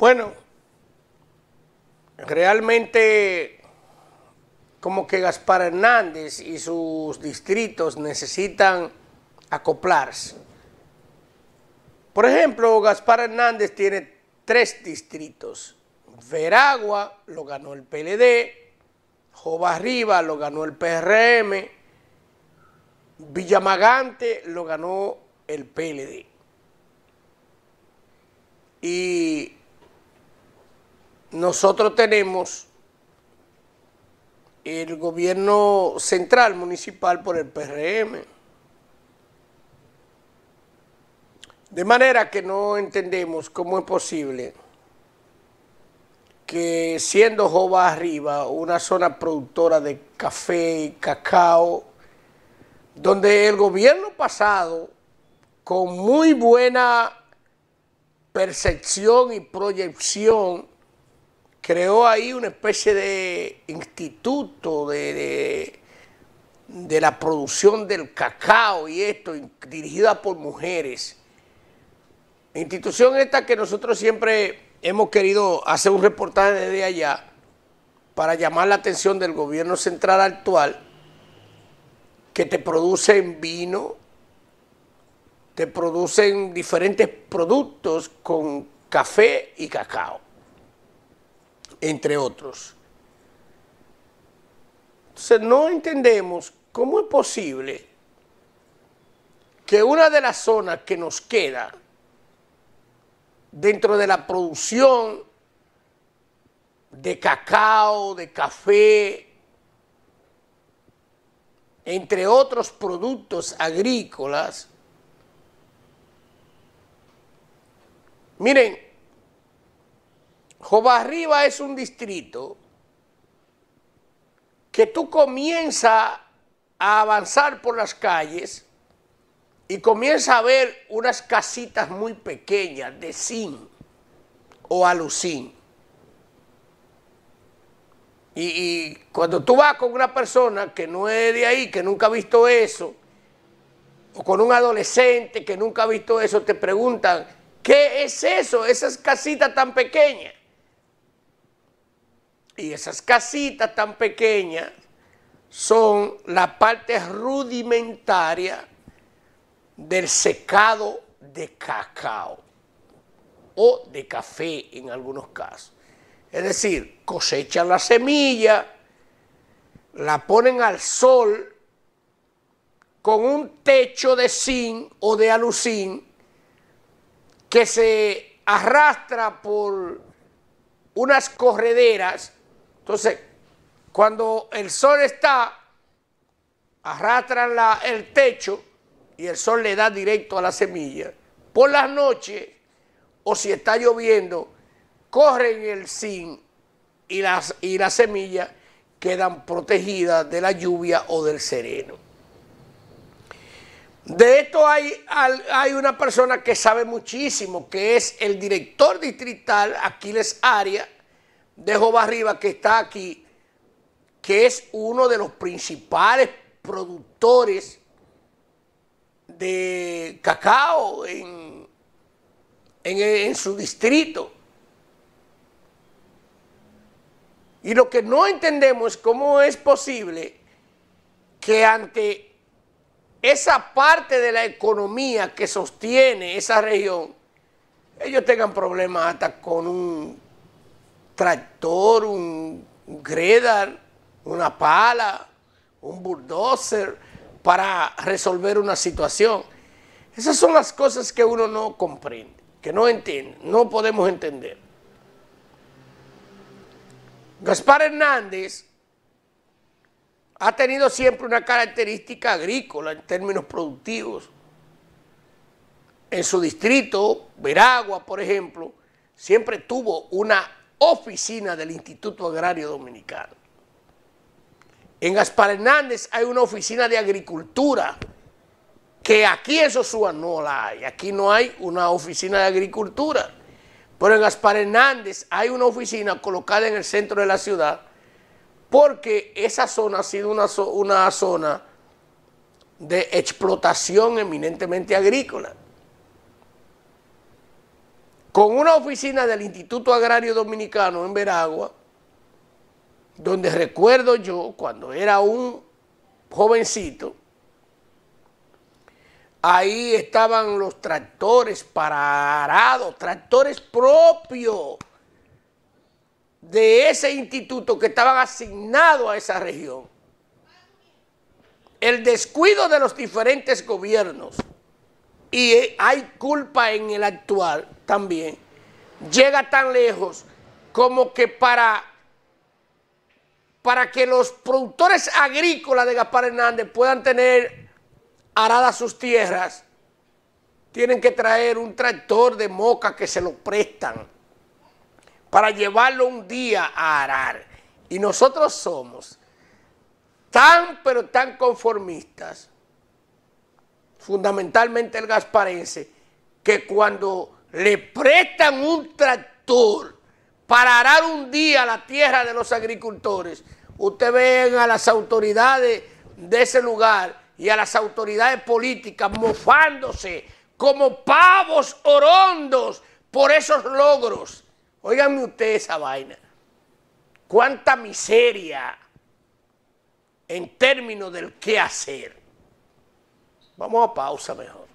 Bueno, realmente como que Gaspar Hernández y sus distritos necesitan acoplarse. Por ejemplo, Gaspar Hernández tiene tres distritos. Veragua lo ganó el PLD, Jova Arriba lo ganó el PRM, Villamagante lo ganó el PLD. Y nosotros tenemos el gobierno central municipal por el PRM. De manera que no entendemos cómo es posible que siendo Jova Arriba una zona productora de café y cacao, donde el gobierno pasado, con muy buena percepción y proyección, creó ahí una especie de instituto de, de, la producción del cacao y esto, dirigida por mujeres. Institución esta que nosotros siempre hemos querido hacer un reportaje desde allá para llamar la atención del gobierno central actual que te producen vino, te producen diferentes productos con café y cacao entre otros. Entonces no entendemos cómo es posible que una de las zonas que nos queda dentro de la producción de cacao, de café, entre otros productos agrícolas, miren, Arriba es un distrito que tú comienzas a avanzar por las calles y comienzas a ver unas casitas muy pequeñas de zinc o alucín. y, cuando tú vas con una persona que no es de ahí, que nunca ha visto eso, o con un adolescente que nunca ha visto eso, te preguntan, ¿qué es eso? Esas casitas tan pequeñas. Y esas casitas tan pequeñas son la parte rudimentaria del secado de cacao o de café en algunos casos. Es decir, cosechan la semilla, la ponen al sol con un techo de zinc o de alucín que se arrastra por unas correderas entonces, cuando el sol está, arrastran la, el techo y el sol le da directo a la semilla. Por las noches, o si está lloviendo, corren el zinc y las, y las semillas quedan protegidas de la lluvia o del sereno. De esto hay, hay una persona que sabe muchísimo, que es el director distrital Aquiles Arias, de Jehová Arriba que está aquí, que es uno de los principales productores de cacao en, en, en su distrito. Y lo que no entendemos es cómo es posible que ante esa parte de la economía que sostiene esa región, ellos tengan problemas hasta con un tractor, un gredar, una pala, un bulldozer para resolver una situación. Esas son las cosas que uno no comprende, que no entiende, no podemos entender. Gaspar Hernández ha tenido siempre una característica agrícola en términos productivos. En su distrito, Veragua, por ejemplo, siempre tuvo una oficina del Instituto Agrario Dominicano. En Gaspar Hernández hay una oficina de agricultura, que aquí en Sosúa no la hay. Aquí no hay una oficina de agricultura. Pero en Gaspar Hernández hay una oficina colocada en el centro de la ciudad porque esa zona ha sido una, una zona de explotación eminentemente agrícola con una oficina del Instituto Agrario Dominicano en Veragua, donde recuerdo yo cuando era un jovencito, ahí estaban los tractores para tractores propios de ese instituto que estaban asignados a esa región. El descuido de los diferentes gobiernos y eh, hay culpa en el actual también, llega tan lejos como que para, para que los productores agrícolas de Gaspar Hernández puedan tener aradas sus tierras, tienen que traer un tractor de moca que se lo prestan para llevarlo un día a arar. Y nosotros somos tan, pero tan conformistas fundamentalmente el gasparense, que cuando le prestan un tractor para arar un día la tierra de los agricultores, ustedes ven a las autoridades de ese lugar y a las autoridades políticas mofándose como pavos orondos por esos logros. Óiganme usted esa vaina. Cuánta miseria en términos del qué hacer. Vamos ao pau, Samerrão.